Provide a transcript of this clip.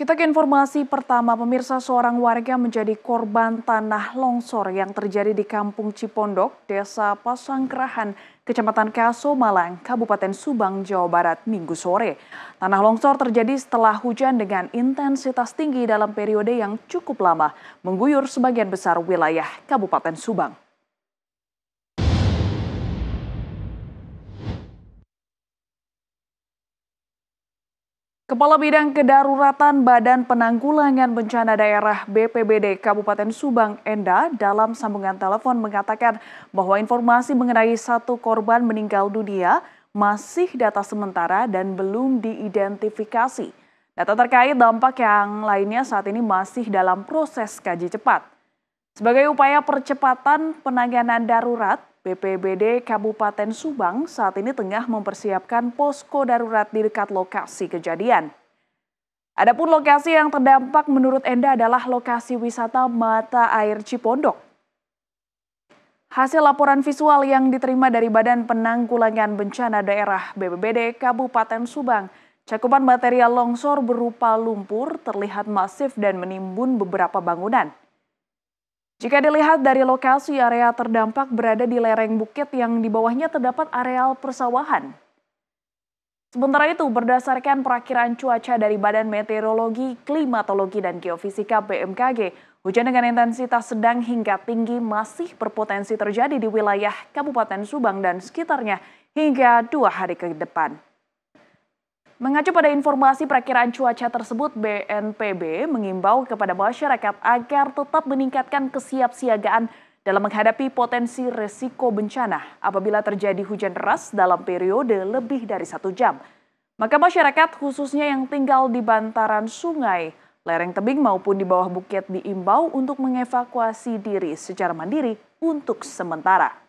Kita ke informasi pertama, pemirsa seorang warga menjadi korban tanah longsor yang terjadi di Kampung Cipondok, Desa Pasangkerahan, Kecamatan Kaso, Malang, Kabupaten Subang, Jawa Barat, Minggu sore. Tanah longsor terjadi setelah hujan dengan intensitas tinggi dalam periode yang cukup lama, mengguyur sebagian besar wilayah Kabupaten Subang. Kepala Bidang Kedaruratan Badan Penanggulangan Bencana Daerah BPBD Kabupaten Subang Enda dalam sambungan telepon mengatakan bahwa informasi mengenai satu korban meninggal dunia masih data sementara dan belum diidentifikasi. Data terkait dampak yang lainnya saat ini masih dalam proses kaji cepat. Sebagai upaya percepatan penanganan darurat, BPBD Kabupaten Subang saat ini tengah mempersiapkan posko darurat di dekat lokasi kejadian. Adapun lokasi yang terdampak menurut Enda adalah lokasi wisata Mata Air Cipondok. Hasil laporan visual yang diterima dari Badan Penanggulangan Bencana Daerah BPBD Kabupaten Subang, cakupan material longsor berupa lumpur terlihat masif dan menimbun beberapa bangunan. Jika dilihat dari lokasi area terdampak berada di lereng bukit yang di bawahnya terdapat areal persawahan. Sementara itu, berdasarkan perakiran cuaca dari Badan Meteorologi, Klimatologi, dan Geofisika BMKG, hujan dengan intensitas sedang hingga tinggi masih berpotensi terjadi di wilayah Kabupaten Subang dan sekitarnya hingga dua hari ke depan. Mengacu pada informasi perakiraan cuaca tersebut, BNPB mengimbau kepada masyarakat agar tetap meningkatkan kesiapsiagaan dalam menghadapi potensi resiko bencana apabila terjadi hujan deras dalam periode lebih dari satu jam. Maka masyarakat khususnya yang tinggal di bantaran sungai, lereng tebing maupun di bawah bukit diimbau untuk mengevakuasi diri secara mandiri untuk sementara.